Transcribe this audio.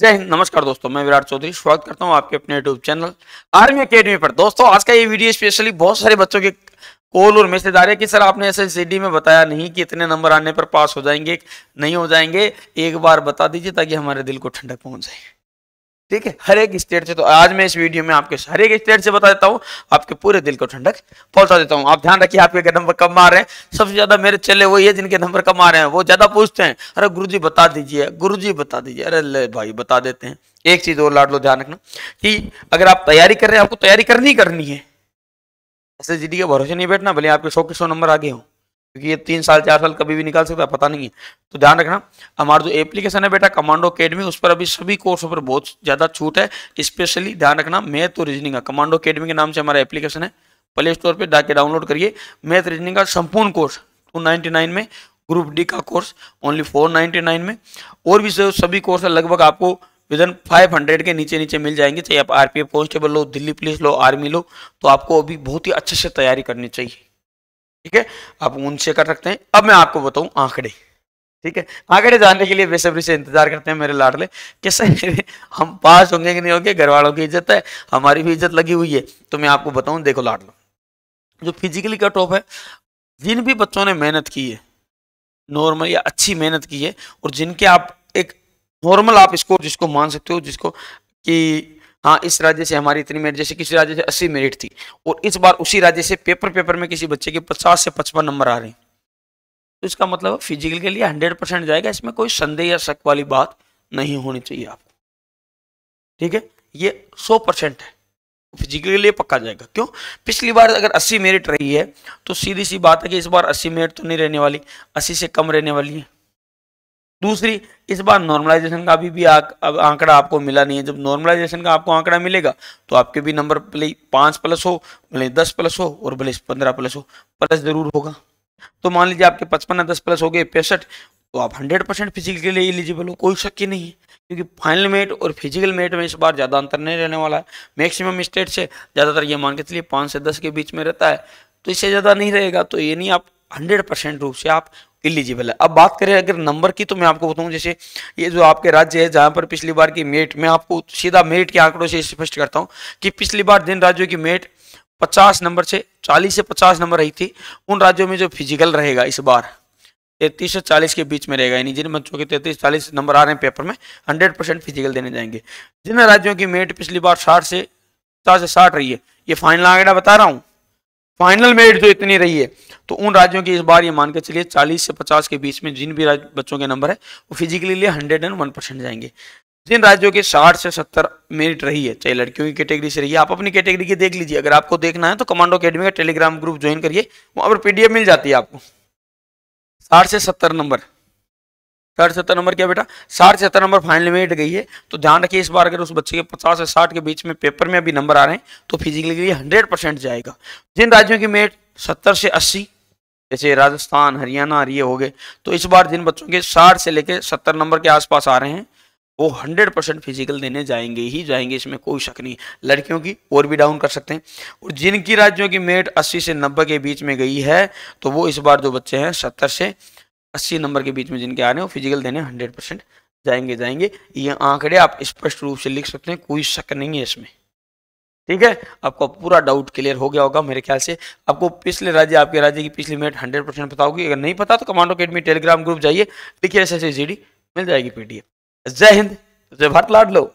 जय हिंद नमस्कार दोस्तों मैं विराट चौधरी स्वागत करता हूं आपके अपने यूट्यूब चैनल आर्मी अकेडमी पर दोस्तों आज का ये वीडियो स्पेशली बहुत सारे बच्चों के कॉल और मैसेज आ रहे हैं कि सर आपने एस में बताया नहीं कि इतने नंबर आने पर पास हो जाएंगे नहीं हो जाएंगे एक बार बता दीजिए ताकि हमारे दिल को ठंडक पहुंच जाए ठीक है हर एक स्टेट से तो आज मैं इस वीडियो में आपके हर एक स्टेट से बता देता हूँ आपके पूरे दिल को ठंडक पहुंचा देता हूँ आप ध्यान रखिए आपके नंबर कम आ रहे हैं सबसे ज्यादा मेरे चले वही है जिनके नंबर कम आ रहे हैं वो ज्यादा पूछते हैं अरे गुरु बता दीजिए गुरु बता दीजिए अरे ले भाई बता देते हैं एक चीज और लाड लो ध्यान रखना कि अगर आप तैयारी कर रहे हैं आपको तैयारी करनी करनी है ऐसे एस के भरोसे नहीं बैठना भले आपके सौ के सौ नंबर आगे हों क्योंकि ये तीन साल चार साल कभी भी निकाल सकता है पता नहीं है तो ध्यान रखना हमारा जो एप्लीकेशन है बेटा कमांडो अकेडमी उस पर अभी सभी कोर्सों पर बहुत ज़्यादा छूट है स्पेशली ध्यान रखना मैथ और रीजनिंग का कमांडो अकेडमी के नाम से हमारा एप्लीकेशन है प्ले स्टोर पर जाके डाउनलोड करिए मैथ रीजनिंग का संपूर्ण कोर्स टू में ग्रुप डी का कोर्स ओनली फोर में और भी सभी कोर्स लगभग आपको विद इन फाइव हंड्रेड के नीचे नीचे मिल जाएंगे चाहे आप आरपीएफ कॉन्स्टेबल लो दिल्ली पुलिस लो आर्मी लो तो आपको अभी बहुत ही अच्छे से तैयारी करनी चाहिए ठीक है आप उनसे कर सकते हैं अब मैं आपको बताऊं आंकड़े ठीक है आंकड़े जानने के लिए बेसब्री से इंतजार करते हैं मेरे लाडले कैसे हम पास होंगे कि नहीं होंगे घर वालों की इज्जत है हमारी भी इज्जत लगी हुई है तो मैं आपको बताऊं देखो लाडलो जो फिजिकली कट ऑफ है जिन भी बच्चों ने मेहनत की है नॉर्मल या अच्छी मेहनत की है और जिनके आप एक नॉर्मल आप इसको जिसको मान सकते हो जिसको कि हाँ इस राज्य से हमारी इतनी मेरिट जैसे किसी राज्य से अस्सी मेरिट थी और इस बार उसी राज्य से पेपर पेपर में किसी बच्चे के पचास से पचपन नंबर आ रहे हैं तो इसका मतलब फिजिकल के लिए हंड्रेड परसेंट जाएगा इसमें कोई संदेह या शक वाली बात नहीं होनी चाहिए आपको ठीक है ये सौ परसेंट है फिजिकल के लिए पक्का जाएगा क्यों पिछली बार अगर अस्सी मेरिट रही है तो सीधी सी बात है कि इस बार अस्सी मेरिट तो नहीं रहने वाली अस्सी से कम रहने वाली है दूसरी इस बार नॉर्मलाइजेशन का अभी भी आंकड़ा आपको मिला नहीं है जब नॉर्मलाइजेशन का आपको आंकड़ा मिलेगा तो आपके भी नंबर भले पाँच प्लस हो भले दस प्लस हो और भले पंद्रह प्लस हो प्लस जरूर होगा तो मान लीजिए आपके पचपन या दस प्लस हो गए पैंसठ तो आप हंड्रेड परसेंट फिजिकल के लिए एलिजिबल हो कोई शक ही नहीं है क्योंकि फाइनल मेट और फिजिकल मेट में इस बार ज़्यादा अंतर नहीं रहने वाला है मैक्सिमम स्टेट से ज़्यादातर ये मान के चलिए पाँच से दस के बीच में रहता है तो इससे ज़्यादा नहीं रहेगा तो ये नहीं आप हंड्रेड परसेंट रूप से आप इलिजिबल है अब बात करें अगर नंबर की तो मैं आपको बताऊं जैसे ये जो आपके राज्य है जहां पर पिछली बार की मेट मैं आपको सीधा मेट के आंकड़ों से स्पष्ट करता हूं कि पिछली बार जिन राज्यों की मेट 50 नंबर से 40 से 50 नंबर रही थी उन राज्यों में जो फिजिकल रहेगा इस बार तैतीस से चालीस के बीच में रहेगा यानी जिन बच्चों के तैतीस चालीस नंबर आ रहे हैं पेपर में हंड्रेड परसेंट फिजिकल देने जाएंगे जिन राज्यों की मेट पिछली बार साठ से पचास से साठ रही है ये फाइनल आंकड़ा बता रहा हूँ फाइनल मेरिट जो इतनी रही है तो उन राज्यों की इस बार ये मान के चलिए 40 से 50 के बीच में जिन भी बच्चों के नंबर है वो फिजिकली लिए 101 परसेंट जाएंगे जिन राज्यों के 60 से 70 मेरिट रही है चाहे लड़कियों की कैटेगरी से रही है आप अपनी कैटेगरी की देख लीजिए अगर आपको देखना है तो कमांडो अकेडमी का टेलीग्राम ग्रुप ज्वाइन करिए वहां पर पीडीएफ मिल जाती है आपको साठ से सत्तर नंबर साठ सत्तर नंबर क्या बेटा साठ सत्तर नंबर फाइनल में हट गई है तो ध्यान रखिए इस बार अगर उस बच्चे के पचास से साठ के बीच में पेपर में अभी नंबर आ रहे हैं तो फिजिकली के लिए हंड्रेड परसेंट जाएगा जिन राज्यों की मेट सत्तर से अस्सी जैसे राजस्थान हरियाणा ये हो गए तो इस बार जिन बच्चों के साठ से लेकर सत्तर नंबर के आसपास आ रहे हैं वो हंड्रेड परसेंट फिजिकल देने जाएंगे ही जाएंगे इसमें कोई शक नहीं लड़कियों की और भी डाउन कर सकते हैं और जिनकी राज्यों की मेट अस्सी से नब्बे के बीच में गई है तो वो इस बार जो बच्चे हैं सत्तर से अस्सी नंबर के बीच में जिनके आ रहे हैं वो फिजिकल देने हंड्रेड परसेंट जाएंगे जाएंगे ये आंकड़े आप स्पष्ट रूप से लिख सकते हैं कोई शक नहीं है इसमें ठीक है आपका पूरा डाउट क्लियर हो गया होगा मेरे ख्याल से आपको पिछले राज्य आपके राज्य की पिछली मिनट हंड्रेड परसेंट पता होगी अगर नहीं पता तो कमांडो अकेडमी टेलीग्राम ग्रुप जाइए लिखिए एस एस मिल जाएगी पीडीएफ जय हिंद जय भारत लाड लो